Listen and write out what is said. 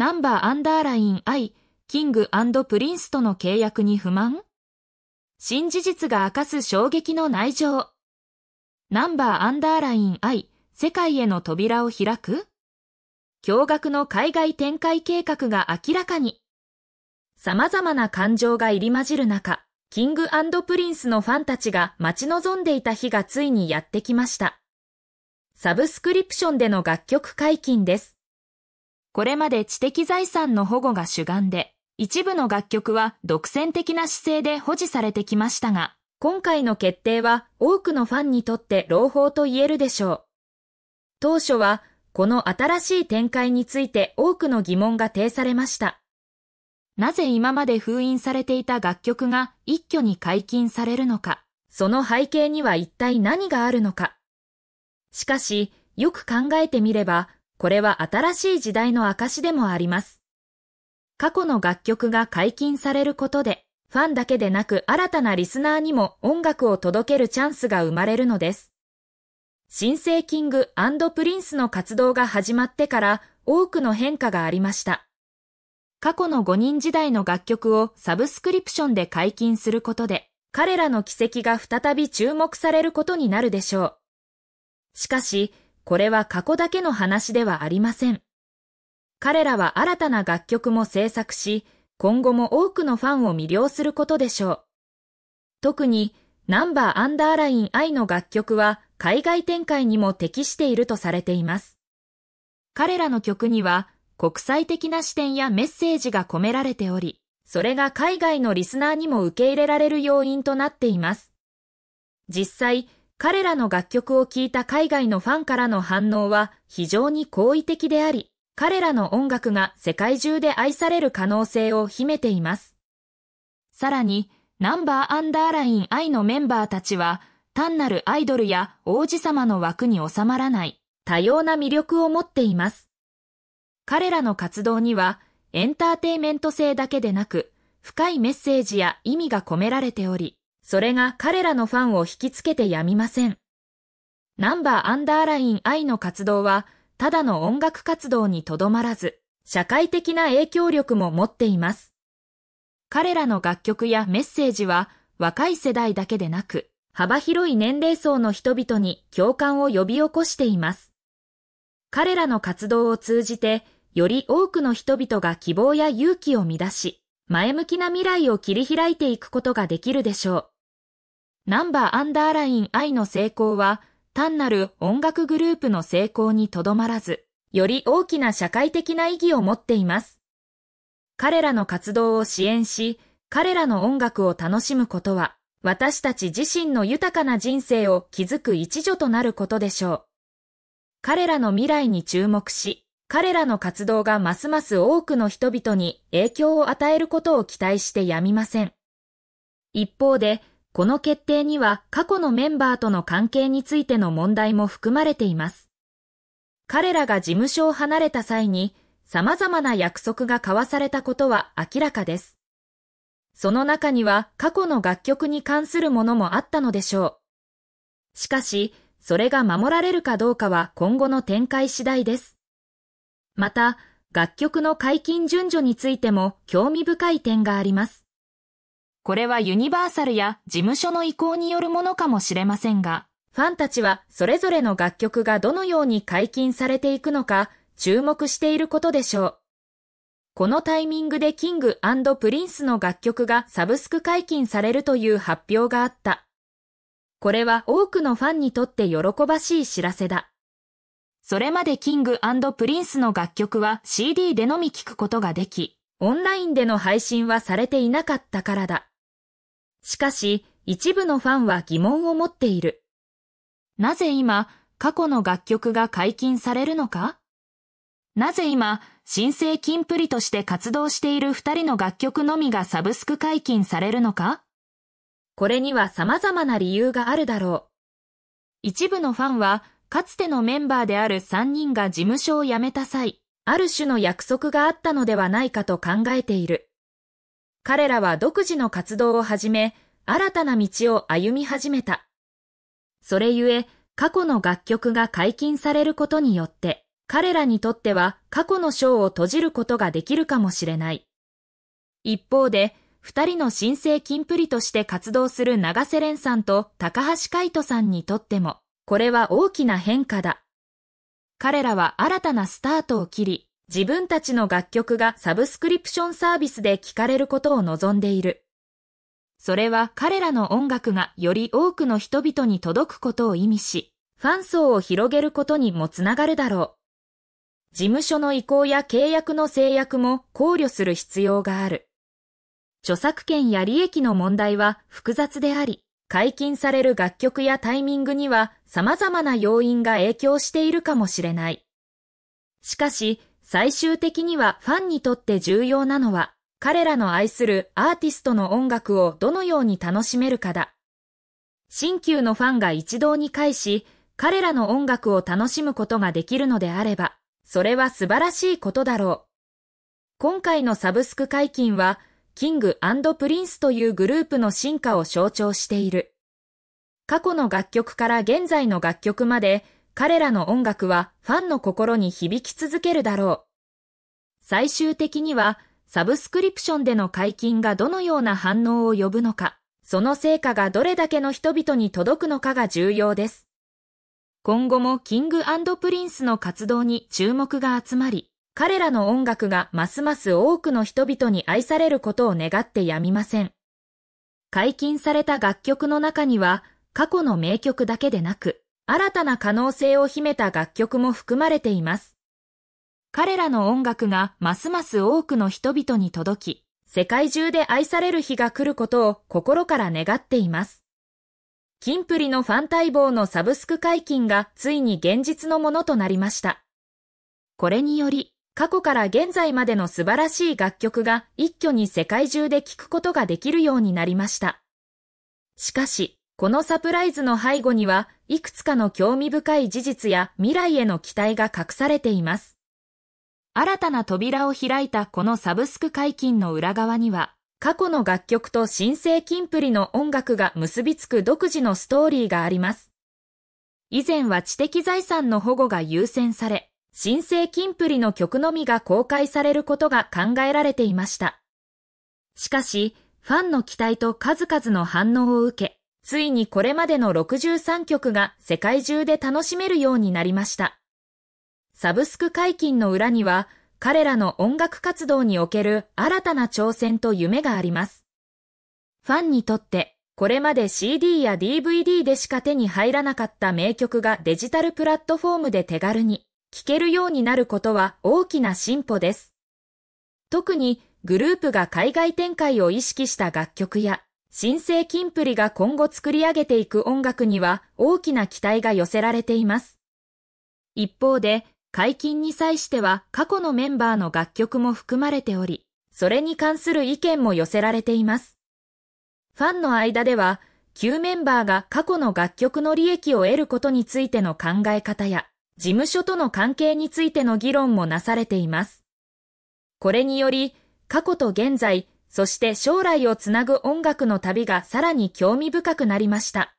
ナンバーアンダーライン I、キングプリンスとの契約に不満新事実が明かす衝撃の内情。ナンバーアンダーライン I、世界への扉を開く驚愕の海外展開計画が明らかに。様々な感情が入り混じる中、キングプリンスのファンたちが待ち望んでいた日がついにやってきました。サブスクリプションでの楽曲解禁です。これまで知的財産の保護が主眼で、一部の楽曲は独占的な姿勢で保持されてきましたが、今回の決定は多くのファンにとって朗報と言えるでしょう。当初は、この新しい展開について多くの疑問が呈されました。なぜ今まで封印されていた楽曲が一挙に解禁されるのか、その背景には一体何があるのか。しかし、よく考えてみれば、これは新しい時代の証でもあります。過去の楽曲が解禁されることで、ファンだけでなく新たなリスナーにも音楽を届けるチャンスが生まれるのです。新生キングプリンスの活動が始まってから多くの変化がありました。過去の5人時代の楽曲をサブスクリプションで解禁することで、彼らの軌跡が再び注目されることになるでしょう。しかし、これは過去だけの話ではありません。彼らは新たな楽曲も制作し、今後も多くのファンを魅了することでしょう。特に、ナンバーアンダーライン I の楽曲は海外展開にも適しているとされています。彼らの曲には国際的な視点やメッセージが込められており、それが海外のリスナーにも受け入れられる要因となっています。実際、彼らの楽曲を聴いた海外のファンからの反応は非常に好意的であり、彼らの音楽が世界中で愛される可能性を秘めています。さらに、ナンバーアンダーライン I のメンバーたちは、単なるアイドルや王子様の枠に収まらない、多様な魅力を持っています。彼らの活動には、エンターテイメント性だけでなく、深いメッセージや意味が込められており、それが彼らのファンを引きつけてやみません。ナンバーアンダーライン I の活動は、ただの音楽活動にとどまらず、社会的な影響力も持っています。彼らの楽曲やメッセージは、若い世代だけでなく、幅広い年齢層の人々に共感を呼び起こしています。彼らの活動を通じて、より多くの人々が希望や勇気を乱し、前向きな未来を切り開いていくことができるでしょう。ナンバーアンダーライン I の成功は、単なる音楽グループの成功にとどまらず、より大きな社会的な意義を持っています。彼らの活動を支援し、彼らの音楽を楽しむことは、私たち自身の豊かな人生を築く一助となることでしょう。彼らの未来に注目し、彼らの活動がますます多くの人々に影響を与えることを期待してやみません。一方で、この決定には過去のメンバーとの関係についての問題も含まれています。彼らが事務所を離れた際に様々な約束が交わされたことは明らかです。その中には過去の楽曲に関するものもあったのでしょう。しかし、それが守られるかどうかは今後の展開次第です。また、楽曲の解禁順序についても興味深い点があります。これはユニバーサルや事務所の意向によるものかもしれませんが、ファンたちはそれぞれの楽曲がどのように解禁されていくのか注目していることでしょう。このタイミングでキングプリンスの楽曲がサブスク解禁されるという発表があった。これは多くのファンにとって喜ばしい知らせだ。それまでキングプリンスの楽曲は CD でのみ聴くことができ、オンラインでの配信はされていなかったからだ。しかし、一部のファンは疑問を持っている。なぜ今、過去の楽曲が解禁されるのかなぜ今、新生金プリとして活動している二人の楽曲のみがサブスク解禁されるのかこれには様々な理由があるだろう。一部のファンは、かつてのメンバーである三人が事務所を辞めた際、ある種の約束があったのではないかと考えている。彼らは独自の活動を始め、新たな道を歩み始めた。それゆえ、過去の楽曲が解禁されることによって、彼らにとっては過去の章を閉じることができるかもしれない。一方で、二人の新生キンプリとして活動する長瀬廉さんと高橋海人さんにとっても、これは大きな変化だ。彼らは新たなスタートを切り、自分たちの楽曲がサブスクリプションサービスで聴かれることを望んでいる。それは彼らの音楽がより多くの人々に届くことを意味し、ファン層を広げることにもつながるだろう。事務所の意向や契約の制約も考慮する必要がある。著作権や利益の問題は複雑であり、解禁される楽曲やタイミングには様々な要因が影響しているかもしれない。しかし、最終的にはファンにとって重要なのは、彼らの愛するアーティストの音楽をどのように楽しめるかだ。新旧のファンが一堂に会し、彼らの音楽を楽しむことができるのであれば、それは素晴らしいことだろう。今回のサブスク解禁は、キングプリンスというグループの進化を象徴している。過去の楽曲から現在の楽曲まで、彼らの音楽はファンの心に響き続けるだろう。最終的には、サブスクリプションでの解禁がどのような反応を呼ぶのか、その成果がどれだけの人々に届くのかが重要です。今後もキングプリンスの活動に注目が集まり、彼らの音楽がますます多くの人々に愛されることを願ってやみません。解禁された楽曲の中には、過去の名曲だけでなく、新たな可能性を秘めた楽曲も含まれています。彼らの音楽がますます多くの人々に届き、世界中で愛される日が来ることを心から願っています。キンプリのファン待望のサブスク解禁がついに現実のものとなりました。これにより、過去から現在までの素晴らしい楽曲が一挙に世界中で聴くことができるようになりました。しかし、このサプライズの背後にはいくつかの興味深い事実や未来への期待が隠されています。新たな扉を開いたこのサブスク解禁の裏側には、過去の楽曲と新生キンプリの音楽が結びつく独自のストーリーがあります。以前は知的財産の保護が優先され、新生キンプリの曲のみが公開されることが考えられていました。しかし、ファンの期待と数々の反応を受け、ついにこれまでの63曲が世界中で楽しめるようになりました。サブスク解禁の裏には、彼らの音楽活動における新たな挑戦と夢があります。ファンにとって、これまで CD や DVD でしか手に入らなかった名曲がデジタルプラットフォームで手軽に聴けるようになることは大きな進歩です。特にグループが海外展開を意識した楽曲や新生キンプリが今後作り上げていく音楽には大きな期待が寄せられています。一方で、解禁に際しては過去のメンバーの楽曲も含まれており、それに関する意見も寄せられています。ファンの間では、旧メンバーが過去の楽曲の利益を得ることについての考え方や、事務所との関係についての議論もなされています。これにより、過去と現在、そして将来をつなぐ音楽の旅がさらに興味深くなりました。